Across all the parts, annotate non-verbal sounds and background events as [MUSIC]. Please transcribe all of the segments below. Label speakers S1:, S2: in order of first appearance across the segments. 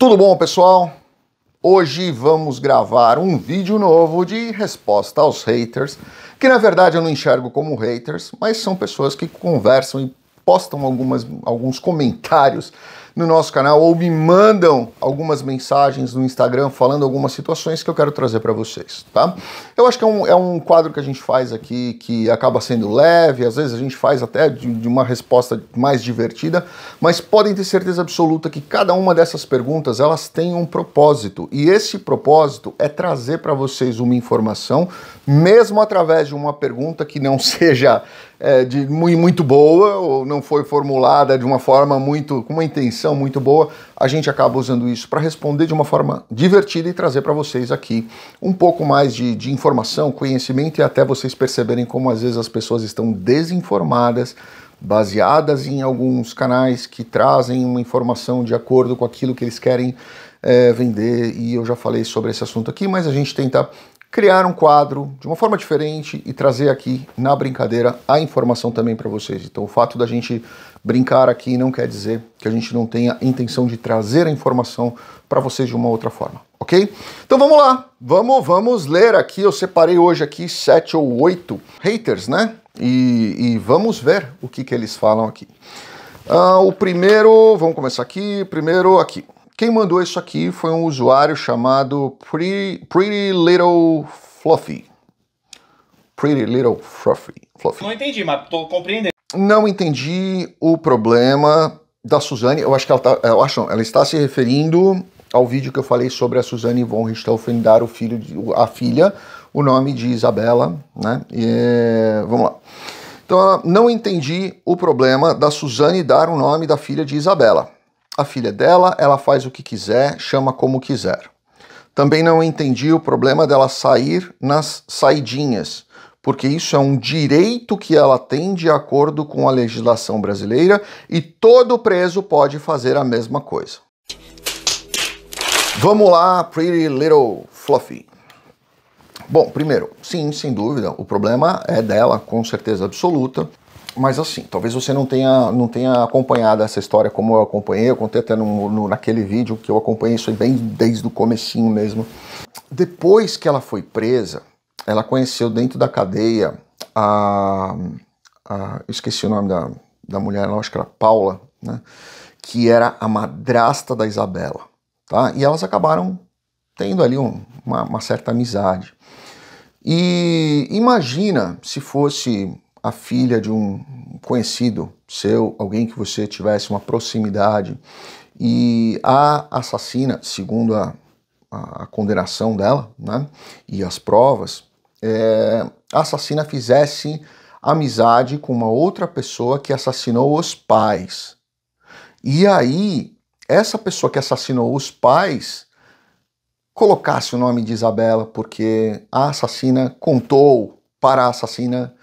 S1: Tudo bom, pessoal? Hoje vamos gravar um vídeo novo de resposta aos haters, que na verdade eu não enxergo como haters, mas são pessoas que conversam e postam algumas, alguns comentários no nosso canal ou me mandam algumas mensagens no Instagram falando algumas situações que eu quero trazer para vocês, tá? Eu acho que é um, é um quadro que a gente faz aqui que acaba sendo leve, às vezes a gente faz até de, de uma resposta mais divertida, mas podem ter certeza absoluta que cada uma dessas perguntas elas têm um propósito e esse propósito é trazer para vocês uma informação, mesmo através de uma pergunta que não [LAUGHS] seja é, de muito boa ou não foi formulada de uma forma muito com uma intenção muito boa, a gente acaba usando isso para responder de uma forma divertida e trazer para vocês aqui um pouco mais de, de informação, conhecimento e até vocês perceberem como às vezes as pessoas estão desinformadas baseadas em alguns canais que trazem uma informação de acordo com aquilo que eles querem é, vender, e eu já falei sobre esse assunto aqui, mas a gente tenta criar um quadro de uma forma diferente e trazer aqui na brincadeira a informação também para vocês. Então, o fato da gente brincar aqui não quer dizer que a gente não tenha intenção de trazer a informação para vocês de uma outra forma, ok? Então vamos lá, vamos, vamos ler aqui. Eu separei hoje aqui sete ou oito haters, né? E, e vamos ver o que, que eles falam aqui. Ah, o primeiro, vamos começar aqui. Primeiro aqui. Quem mandou isso aqui foi um usuário chamado Pretty, Pretty Little Fluffy. Pretty Little Fluffy. Fluffy. Não entendi, mas estou compreendendo. Não entendi o problema da Suzane. Eu acho que ela, tá, eu acho, ela está se referindo ao vídeo que eu falei sobre a Suzane von Richthofen dar o filho de, a filha o nome de Isabela, né? E, eh, vamos lá. Então, não entendi o problema da Suzane dar o nome da filha de Isabela a filha dela, ela faz o que quiser, chama como quiser. Também não entendi o problema dela sair nas saidinhas, porque isso é um direito que ela tem de acordo com a legislação brasileira e todo preso pode fazer a mesma coisa. Vamos lá, Pretty Little Fluffy. Bom, primeiro, sim, sem dúvida, o problema é dela, com certeza absoluta. Mas assim, talvez você não tenha, não tenha acompanhado essa história como eu acompanhei, eu contei até no, no, naquele vídeo que eu acompanhei isso bem desde o comecinho mesmo. Depois que ela foi presa, ela conheceu dentro da cadeia a... a esqueci o nome da, da mulher, não, acho que era Paula, né? Que era a madrasta da Isabela, tá? E elas acabaram tendo ali um, uma, uma certa amizade. E imagina se fosse a filha de um conhecido seu, alguém que você tivesse uma proximidade, e a assassina, segundo a, a, a condenação dela né, e as provas, é, a assassina fizesse amizade com uma outra pessoa que assassinou os pais. E aí, essa pessoa que assassinou os pais colocasse o nome de Isabela, porque a assassina contou para a assassina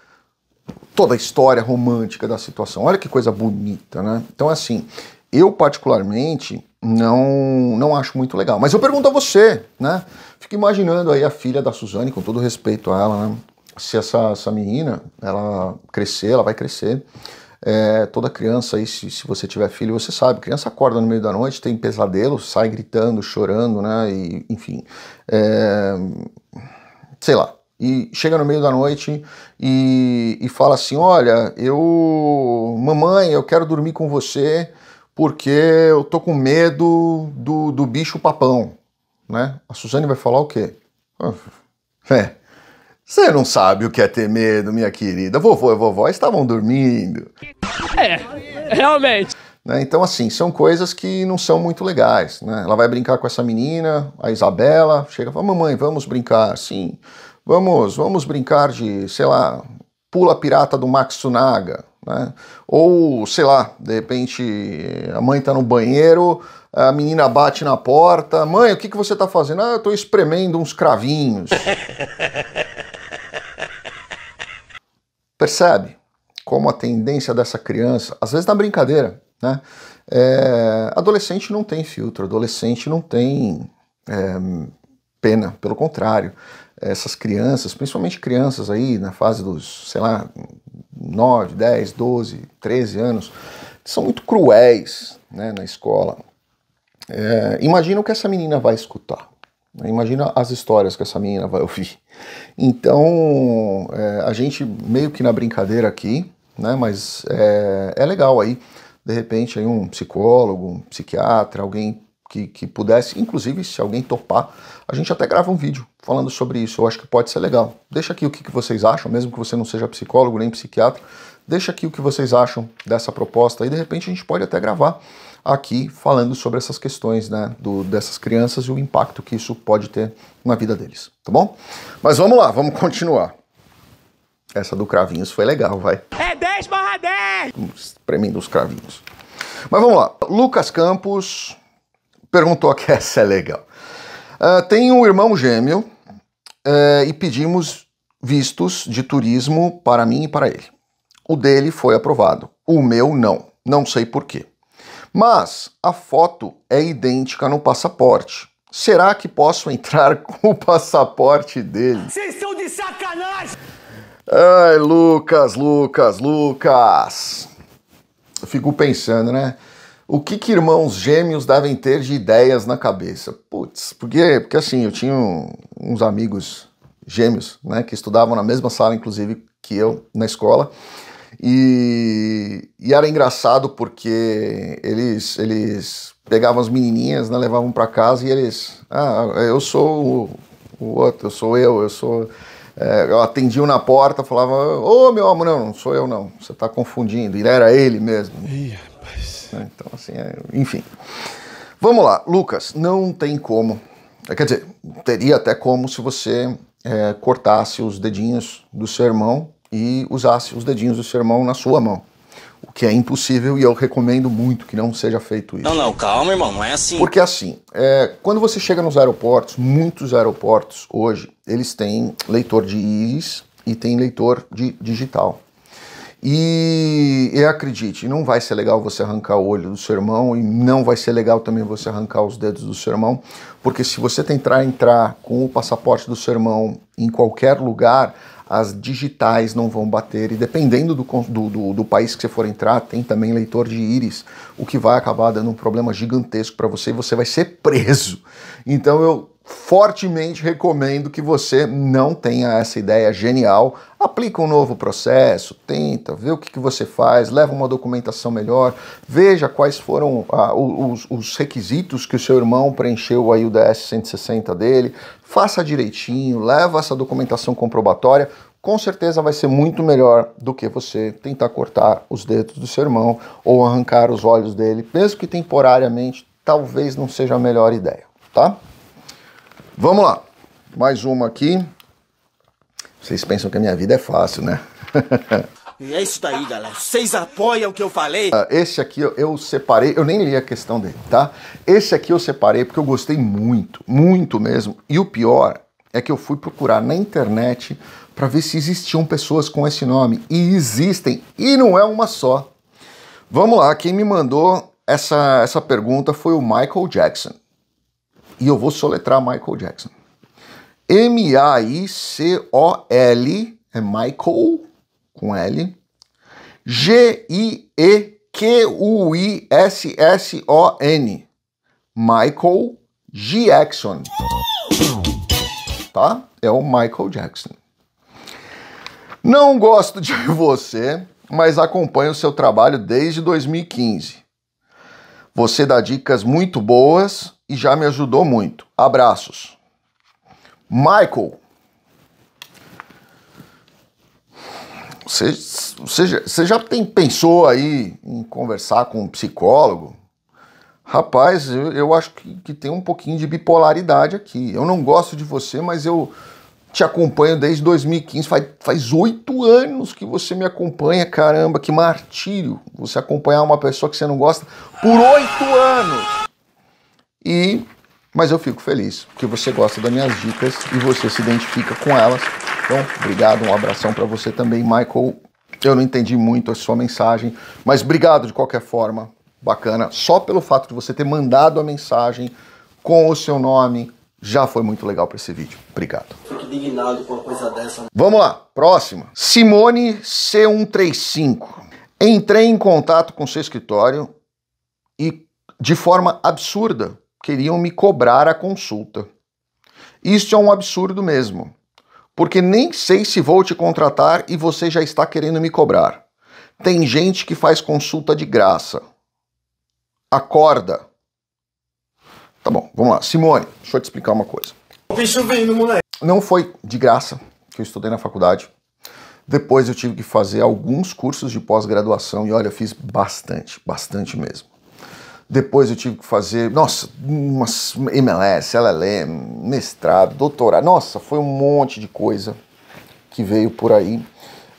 S1: toda a história romântica da situação. Olha que coisa bonita, né? Então, assim, eu particularmente não não acho muito legal. Mas eu pergunto a você, né? Fico imaginando aí a filha da Suzane, com todo respeito a ela, né? Se essa, essa menina, ela crescer, ela vai crescer. É, toda criança aí, se, se você tiver filho, você sabe, criança acorda no meio da noite, tem pesadelo, sai gritando, chorando, né? E, enfim. É, sei lá, e chega no meio da noite e, e fala assim: Olha, eu. Mamãe, eu quero dormir com você porque eu tô com medo do, do bicho papão. Né? A Suzane vai falar o quê? Ah, é. Você não sabe o que é ter medo, minha querida. Vovô e vovó estavam dormindo. É, realmente. Né? Então, assim, são coisas que não são muito legais. Né? Ela vai brincar com essa menina, a Isabela, chega e fala: Mamãe, vamos brincar. Sim, Vamos, vamos brincar de, sei lá, pula pirata do Max Tsunaga, né? Ou, sei lá, de repente a mãe está no banheiro, a menina bate na porta, mãe, o que, que você está fazendo? Ah, eu estou espremendo uns cravinhos. [LAUGHS] Percebe como a tendência dessa criança, às vezes na brincadeira, né? É, adolescente não tem filtro, adolescente não tem é, pena, pelo contrário. Essas crianças, principalmente crianças aí na fase dos, sei lá, 9, 10, 12, 13 anos, são muito cruéis né, na escola. É, imagina o que essa menina vai escutar. Né, imagina as histórias que essa menina vai ouvir. Então, é, a gente meio que na brincadeira aqui, né, mas é, é legal aí, de repente, aí um psicólogo, um psiquiatra, alguém que, que pudesse, inclusive se alguém topar, a gente até grava um vídeo falando sobre isso. Eu acho que pode ser legal. Deixa aqui o que, que vocês acham, mesmo que você não seja psicólogo nem psiquiatra, deixa aqui o que vocês acham dessa proposta e de repente a gente pode até gravar aqui falando sobre essas questões né, do, dessas crianças e o impacto que isso pode ter na vida deles, tá bom? Mas vamos lá, vamos continuar. Essa do Cravinhos foi legal, vai. É 10 barra 10! Hum, espremendo os cravinhos. Mas vamos lá. Lucas Campos, perguntou que [LAUGHS] essa é legal. Uh, ah, tem um irmão gêmeo uh, e pedimos vistos de turismo para mim e para ele. O dele foi aprovado, o meu não, não sei porquê. Mas a foto é idêntica no passaporte. Será que posso [LAUGHS] entrar com o passaporte dele? Vocês estão de sacanagem! Ai, Lucas, Lucas, Lucas! Eu fico pensando, né? O que, que irmãos gêmeos devem ter de ideias na cabeça? Putz, porque, porque assim, eu tinha uns amigos gêmeos, né, que estudavam na mesma sala, inclusive, que eu na escola. E, e era engraçado porque eles, eles pegavam as menininhas, né, levavam para casa e eles, ah, eu sou o, o outro, eu sou eu, eu sou. É, eu atendia na porta, falava, ô oh, meu amor, não, não sou eu não, você está confundindo. E era ele mesmo. Ih. Né? Então, assim, é... enfim. Vamos lá, Lucas, não tem como. Quer dizer, teria até como se você é, cortasse os dedinhos do seu irmão e usasse os dedinhos do seu irmão na sua mão. O que é impossível e eu recomendo muito que não seja feito isso. Não, não, calma, irmão, não é assim. Porque assim, é, quando você chega nos aeroportos, muitos aeroportos hoje, eles têm leitor de íris e tem leitor de digital. E, e, acredite, não vai ser legal você arrancar o olho do seu irmão e não vai ser legal também você arrancar os dedos do seu irmão, porque se você tentar entrar com o passaporte do seu irmão em qualquer lugar, as digitais não vão bater, e dependendo do, do, do, do país que você for entrar, tem também leitor de íris, o que vai acabar dando um problema gigantesco para você e você vai ser preso. Então eu fortemente recomendo que você não tenha essa ideia genial. Aplica um novo processo, tenta, vê o que, que você faz, leva uma documentação melhor, veja quais foram ah, os, os, requisitos que o seu irmão preencheu aí o DS 160 dele, faça direitinho, leva essa documentação comprobatória, com certeza vai ser muito melhor do que você tentar cortar os dedos do seu irmão ou arrancar os olhos dele, mesmo que temporariamente, talvez não seja a melhor ideia, tá? Vamos lá, mais uma aqui. Vocês pensam que a minha vida é fácil, né? [LAUGHS] E é isso daí, galera. Vocês apoiam o que eu falei? Ah, esse aqui eu separei, eu nem li a questão dele, tá? Esse aqui eu separei porque eu gostei muito, muito mesmo. E o pior é que eu fui procurar na internet para ver se existiam pessoas com esse nome. E existem, e não é uma só. Vamos lá, quem me mandou essa, essa pergunta foi o Michael Jackson. E eu vou soletrar Michael Jackson. M-A-I-C-O-L é Michael com L. G-I-E-Q-U-I-S-S-O-N. Michael Jackson. Tá? É o Michael Jackson. Não gosto de [LAUGHS] você, mas acompanho o seu trabalho desde 2015. Você dá dicas muito boas e já me ajudou muito. Abraços. Michael, Você, você, você já tem, pensou aí em conversar com um psicólogo? Rapaz, eu, eu acho que, que tem um pouquinho de bipolaridade aqui. Eu não gosto de você, mas eu te acompanho desde 2015. Faz oito anos que você me acompanha. Caramba, que martírio você acompanhar uma pessoa que você não gosta por oito anos. E, mas eu fico feliz porque você gosta das minhas dicas e você se identifica com elas. Então, obrigado, um abração para você também, Michael. Eu não entendi muito a sua mensagem, mas obrigado de qualquer forma. Bacana. Só pelo fato de você ter mandado a mensagem com o seu nome, já foi muito legal para esse vídeo. Obrigado. Fico indignado com uma coisa dessa. Vamos lá, próxima. Simone C135. Entrei em contato com seu escritório e, de forma absurda, queriam me cobrar a consulta. Isso é um absurdo mesmo porque nem sei se vou te contratar e você já está querendo me cobrar. Tem gente que faz consulta de graça. Acorda. Tá bom, vamos lá. Simone, deixa eu te explicar uma coisa. O bicho vindo, moleque. Não foi de graça que eu estudei na faculdade. Depois eu tive que fazer alguns cursos de pós-graduação e olha, eu fiz bastante, bastante mesmo. Depois eu tive que fazer, nossa, uma MLS, LLM, mestrado, doutorado. Nossa, foi um monte de coisa que veio por aí.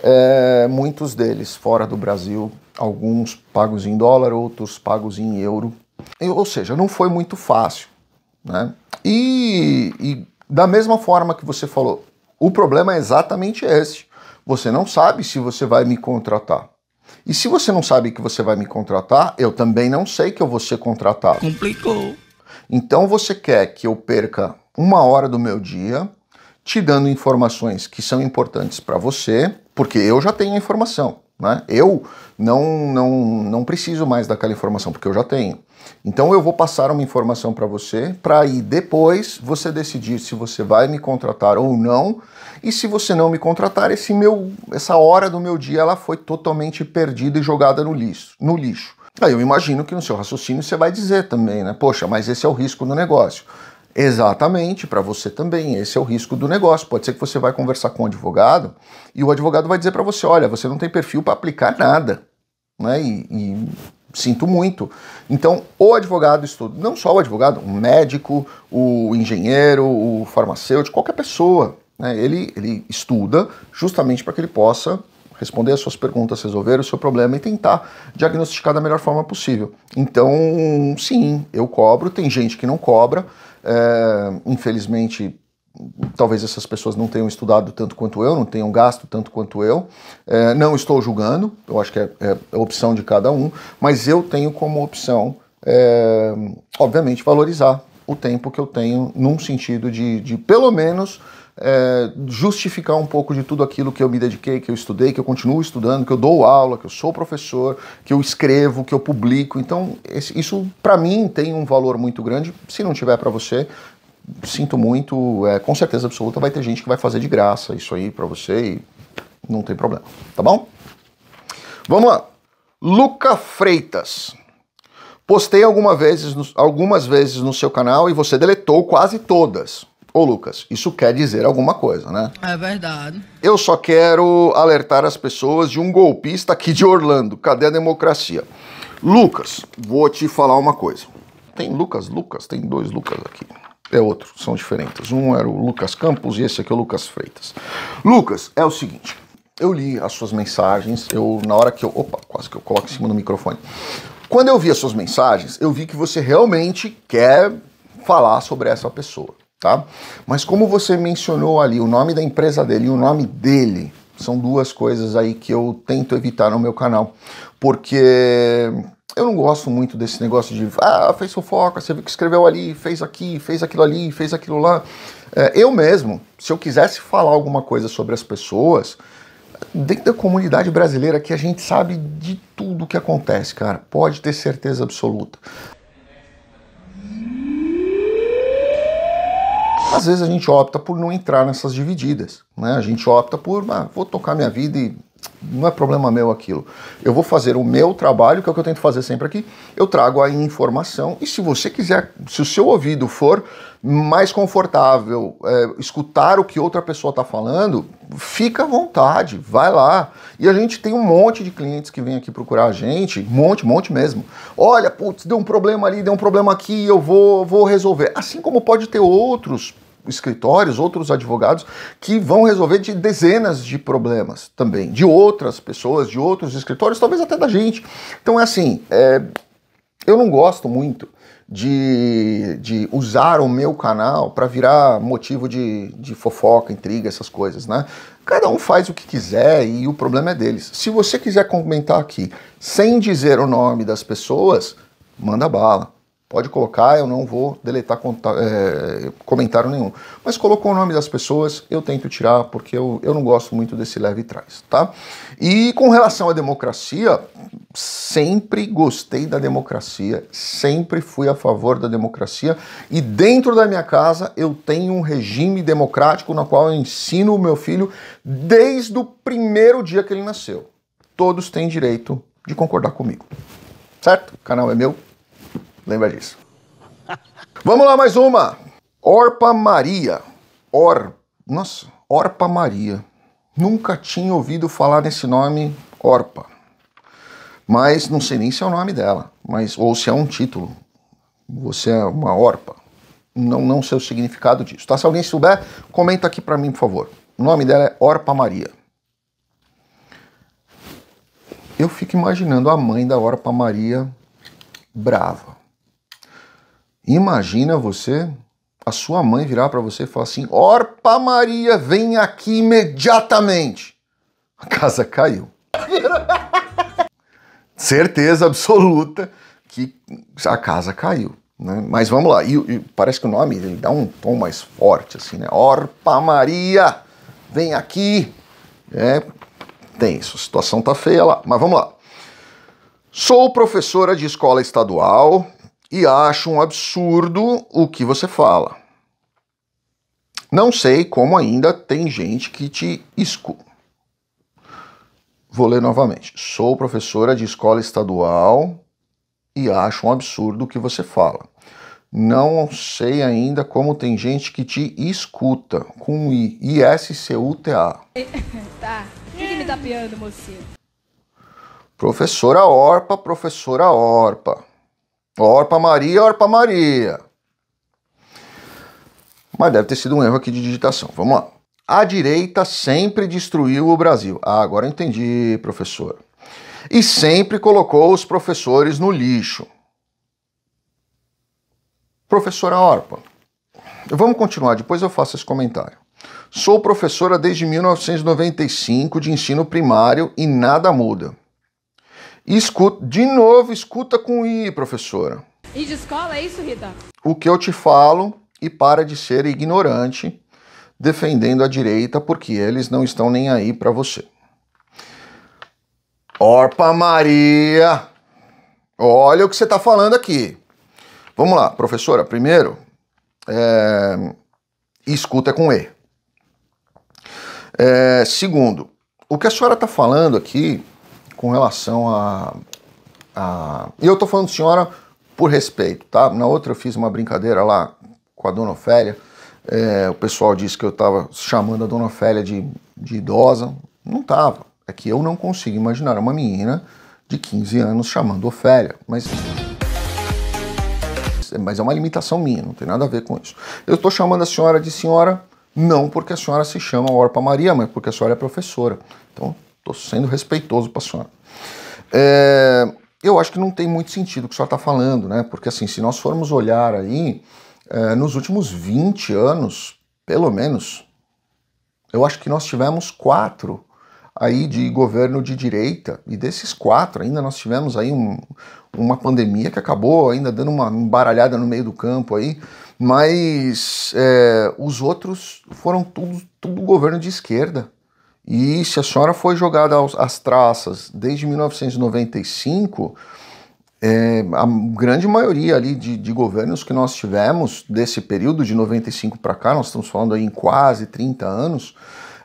S1: É, muitos deles fora do Brasil, alguns pagos em dólar, outros pagos em euro. Ou seja, não foi muito fácil. Né? E, e da mesma forma que você falou, o problema é exatamente esse. Você não sabe se você vai me contratar. E se você não sabe que você vai me contratar, eu também não sei que eu vou ser contratado. Complicou. Então você quer que eu perca uma hora do meu dia te dando informações que são importantes para você, porque eu já tenho a informação, né? Eu não, não, não preciso mais daquela informação, porque eu já tenho. Então eu vou passar uma informação para você, para aí depois você decidir se você vai me contratar ou não. E se você não me contratar, esse meu, essa hora do meu dia ela foi totalmente perdida e jogada no lixo. No lixo. Aí eu imagino que no seu raciocínio você vai dizer também, né? Poxa, mas esse é o risco do negócio. Exatamente, para você também. Esse é o risco do negócio. Pode ser que você vai conversar com o um advogado e o advogado vai dizer para você: olha, você não tem perfil para aplicar nada. Né? E, e Sinto muito. Então, o advogado estuda, não só o advogado, um médico, o engenheiro, o farmacêutico, qualquer pessoa. Né? Ele, ele estuda justamente para que ele possa responder as suas perguntas, resolver o seu problema e tentar diagnosticar da melhor forma possível. Então, sim, eu cobro, tem gente que não cobra. É, infelizmente, talvez essas pessoas não tenham estudado tanto quanto eu, não tenham gasto tanto quanto eu. É, não estou julgando, eu acho que é, é, opção de cada um, mas eu tenho como opção, é, obviamente, valorizar o tempo que eu tenho, num sentido de, de pelo menos. É, justificar um pouco de tudo aquilo que eu me dediquei, que eu estudei, que eu continuo estudando, que eu dou aula, que eu sou professor, que eu escrevo, que eu publico. Então, esse, isso para mim tem um valor muito grande. Se não tiver para você, sinto muito, é, com certeza absoluta vai ter gente que vai fazer de graça isso aí para você e não tem problema, tá bom? Vamos lá. Luca Freitas. Postei alguma vezes no, algumas vezes no seu canal e você deletou quase todas. Ô Lucas, isso quer dizer alguma coisa, né? É verdade. Eu só quero alertar as pessoas de um golpista aqui de Orlando. Cadê a democracia? Lucas, vou te falar uma coisa. Tem Lucas, Lucas, tem dois Lucas aqui é outro, são diferentes. Um era o Lucas Campos e esse aqui é o Lucas Freitas. Lucas, é o seguinte, eu li as suas mensagens, eu na hora que eu, opa, quase que eu coloco em cima do microfone. Quando eu vi as suas mensagens, eu vi que você realmente quer falar sobre essa pessoa, tá? Mas como você mencionou ali o nome da empresa dele e o nome dele, são duas coisas aí que eu tento evitar no meu canal, porque eu não gosto muito desse negócio de ah, fez fofoca, você viu que escreveu ali, fez aqui, fez aquilo ali, fez aquilo lá. É, eu mesmo, se eu quisesse falar alguma coisa sobre as pessoas, dentro da comunidade brasileira que a gente sabe de tudo o que acontece, cara, pode ter certeza absoluta. Às vezes a gente opta por não entrar nessas divididas, né? A gente opta por, ah, vou tocar minha vida e não é problema meu aquilo. Eu vou fazer o meu trabalho, que é o que eu tento fazer sempre aqui. Eu trago a informação e se você quiser, se o seu ouvido for mais confortável é, escutar o que outra pessoa está falando, fica à vontade, vai lá. E a gente tem um monte de clientes que vem aqui procurar a gente, monte, monte mesmo. Olha, putz, deu um problema ali, deu um problema aqui, eu vou, vou resolver. Assim como pode ter outros escritórios, outros advogados que vão resolver de dezenas de problemas também, de outras pessoas, de outros escritórios, talvez até da gente. Então é assim, é, eu não gosto muito de, de usar o meu canal para virar motivo de, de fofoca, intriga, essas coisas, né? Cada um faz o que quiser e o problema é deles. Se você quiser comentar aqui sem dizer o nome das pessoas, manda bala. Pode colocar, eu não vou deletar é, comentário nenhum. Mas colocou o nome das pessoas, eu tento tirar, porque eu, eu não gosto muito desse leve trás, tá? E com relação à democracia, sempre gostei da democracia, sempre fui a favor da democracia, e dentro da minha casa eu tenho um regime democrático na qual eu ensino o meu filho desde o primeiro dia que ele nasceu. Todos têm direito de concordar comigo. Certo? O canal é meu, Lembra disso. Vamos lá, mais uma. Orpa Maria. Or... Nossa, Orpa Maria. Nunca tinha ouvido falar nesse nome, Orpa. Mas não sei nem se é o nome dela, mas ou se é um título. Você é uma Orpa. Não, não sei o significado disso, tá? Se alguém souber, comenta aqui para mim, por favor. O nome dela é Orpa Maria. Eu fico imaginando a mãe da Orpa Maria brava. Imagina você, a sua mãe virar para você e falar assim: Orpa Maria, vem aqui imediatamente. A casa caiu. [LAUGHS] Certeza absoluta que a casa caiu. Né? Mas vamos lá, e, e, parece que o nome ele dá um tom mais forte, assim, né? Orpa Maria, vem aqui. É tenso, a situação tá feia lá, mas vamos lá. Sou professora de escola estadual, e acho um absurdo o que você fala. Não sei como ainda tem gente que te escuta. Vou ler novamente. Sou professora de escola estadual e acho um absurdo o que você fala. Não sei ainda como tem gente que te escuta com I, I-S-C-U-T-A. [LAUGHS] tá. Por que tá mocinho? Professora Orpa, professora Orpa. Orpa Maria, Orpa Maria. Mas deve ter sido um erro aqui de digitação. Vamos lá. A direita sempre destruiu o Brasil. Ah, agora entendi, professor. E sempre colocou os professores no lixo. Professora Orpa, vamos continuar, depois eu faço esse comentário. Sou professora desde 1995 de ensino primário e nada muda. E escuta, de novo, escuta com I, professora. E de escola é isso, Rita? O que eu te falo e para de ser ignorante defendendo a direita porque eles não estão nem aí para você. Orpa Maria! Olha o que você está falando aqui. Vamos lá, professora. Primeiro, é... escuta com E. É... Segundo, o que a senhora está falando aqui com relação a. a... E eu estou falando senhora por respeito, tá? Na outra eu fiz uma brincadeira lá com a dona Ofélia. É, o pessoal disse que eu estava chamando a dona Ofélia de, de idosa. Não tava É que eu não consigo imaginar uma menina de 15 anos chamando Ofélia. Mas mas é uma limitação minha, não tem nada a ver com isso. Eu estou chamando a senhora de senhora não porque a senhora se chama Orpa Maria, mas porque a senhora é professora. Então, Estou sendo respeitoso para a senhora. É, eu acho que não tem muito sentido o que a senhora está falando, né? Porque assim, se nós formos olhar aí, é, nos últimos 20 anos, pelo menos, eu acho que nós tivemos quatro aí de governo de direita, e desses quatro ainda nós tivemos aí um, uma pandemia que acabou ainda dando uma embaralhada no meio do campo aí, mas é, os outros foram tudo, tudo governo de esquerda. E se a senhora foi jogada às traças desde 1995, é, a grande maioria ali de, de, governos que nós tivemos desse período de 95 para cá, nós estamos falando aí em quase 30 anos,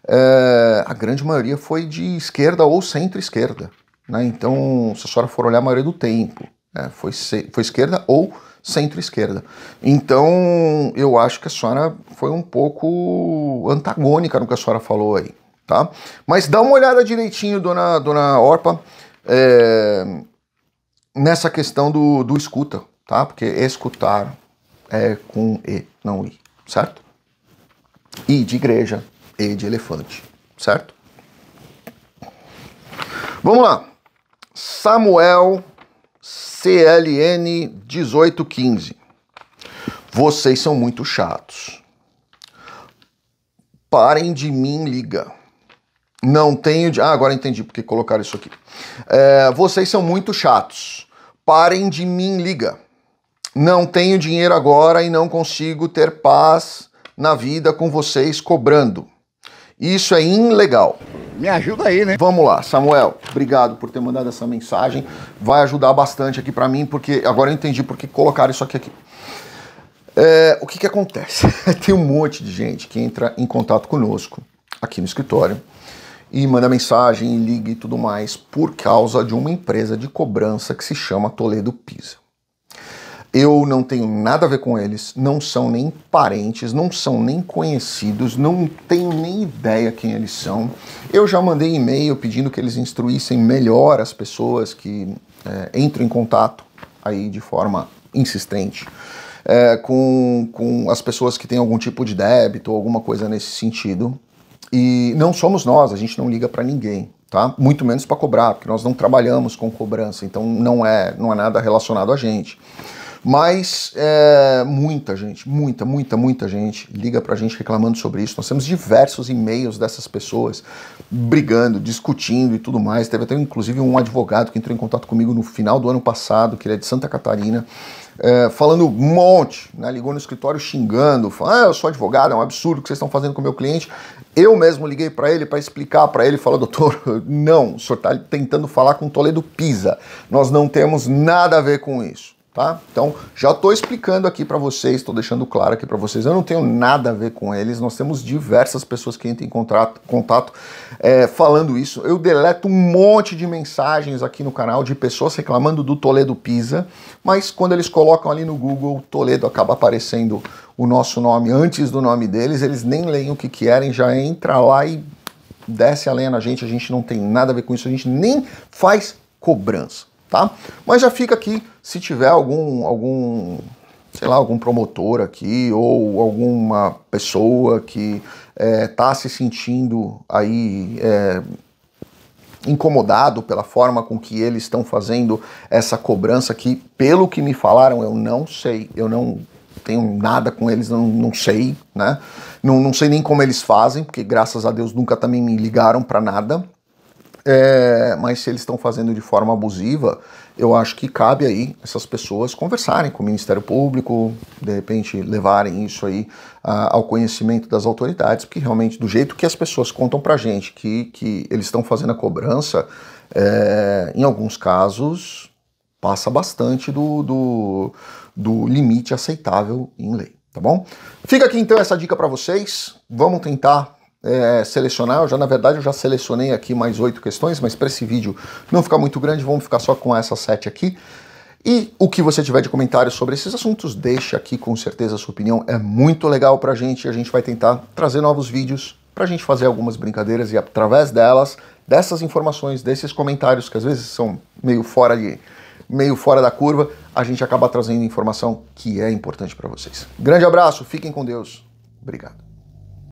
S1: é, a grande maioria foi de esquerda ou centro-esquerda. Né? Então, se a senhora for olhar a maioria do tempo, né? foi, foi esquerda ou centro-esquerda. Então, eu acho que a senhora foi um pouco antagônica no que a senhora falou aí tá? Mas dá uma olhada direitinho, dona, dona Orpa, é, nessa questão do, do escuta, tá? Porque escutar é com E, não I, certo? I de igreja, E de elefante, certo? Vamos lá. Samuel CLN 1815. Vocês são muito chatos. Parem de mim, liga. Não tenho. De... Ah, agora entendi porque colocaram isso aqui. É, vocês são muito chatos. Parem de mim, liga. Não tenho dinheiro agora e não consigo ter paz na vida com vocês cobrando. Isso é ilegal. Me ajuda aí, né? Vamos lá, Samuel. Obrigado por ter mandado essa mensagem. Vai ajudar bastante aqui para mim, porque agora eu entendi por que colocaram isso aqui. aqui. É, o que, que acontece? [LAUGHS] Tem um monte de gente que entra em contato conosco aqui no escritório e manda mensagem, e liga e tudo mais, por causa de uma empresa de cobrança que se chama Toledo Pisa. Eu não tenho nada a ver com eles, não são nem parentes, não são nem conhecidos, não tenho nem ideia quem eles são. Eu já mandei e-mail pedindo que eles instruíssem melhor as pessoas que é, entram em contato aí de forma insistente é, com, com as pessoas que têm algum tipo de débito ou alguma coisa nesse sentido. E não somos nós, a gente não liga para ninguém, tá? Muito menos para cobrar, porque nós não trabalhamos com cobrança, então não é, não é nada relacionado a gente. Mas é, muita gente, muita, muita, muita gente liga para a gente reclamando sobre isso. Nós temos diversos e-mails dessas pessoas brigando, discutindo e tudo mais. Teve até inclusive um advogado que entrou em contato comigo no final do ano passado, que ele é de Santa Catarina, é, falando um monte, né? ligou no escritório xingando, falando, ah, eu sou advogado, é um absurdo o que vocês estão fazendo com o meu cliente. Eu mesmo liguei para ele para explicar para ele, falou, doutor, [LAUGHS] não, o senhor está tentando falar com Toledo Pisa, nós não temos nada a ver com isso. Tá? Então, já estou explicando aqui para vocês, estou deixando claro aqui para vocês, eu não tenho nada a ver com eles, nós temos diversas pessoas que entram em contrato, contato é, falando isso. Eu deleto um monte de mensagens aqui no canal de pessoas reclamando do Toledo Pisa, mas quando eles colocam ali no Google, Toledo acaba aparecendo o nosso nome antes do nome deles, eles nem leem o que querem, já entra lá e desce a lenha na gente, a gente não tem nada a ver com isso, a gente nem faz cobrança tá? Mas já fica aqui, se tiver algum, algum sei lá, algum promotor aqui ou alguma pessoa que está é, se sentindo aí é, incomodado pela forma com que eles estão fazendo essa cobrança que, pelo que me falaram, eu não sei, eu não tenho nada com eles, não, não sei, né? Não, não sei nem como eles fazem, porque graças a Deus nunca também me ligaram para nada, é, mas se eles estão fazendo de forma abusiva, eu acho que cabe aí essas pessoas conversarem com o Ministério Público, de repente levarem isso aí ah, ao conhecimento das autoridades, porque realmente do jeito que as pessoas contam pra gente que, que eles estão fazendo a cobrança, é, em alguns casos passa bastante do, do, do limite aceitável em lei, tá bom? Fica aqui então essa dica para vocês, vamos tentar é, selecionar, eu já na verdade eu já selecionei aqui mais oito questões, mas para esse vídeo não ficar muito grande, vamos ficar só com essas sete aqui. E o que você tiver de comentário sobre esses assuntos, deixa aqui com certeza a sua opinião, é muito legal para a gente, a gente vai tentar trazer novos vídeos para a gente fazer algumas brincadeiras e através delas, dessas informações, desses comentários que às vezes são meio fora de meio fora da curva, a gente acaba trazendo informação que é importante para vocês. Grande abraço, fiquem com Deus. Obrigado.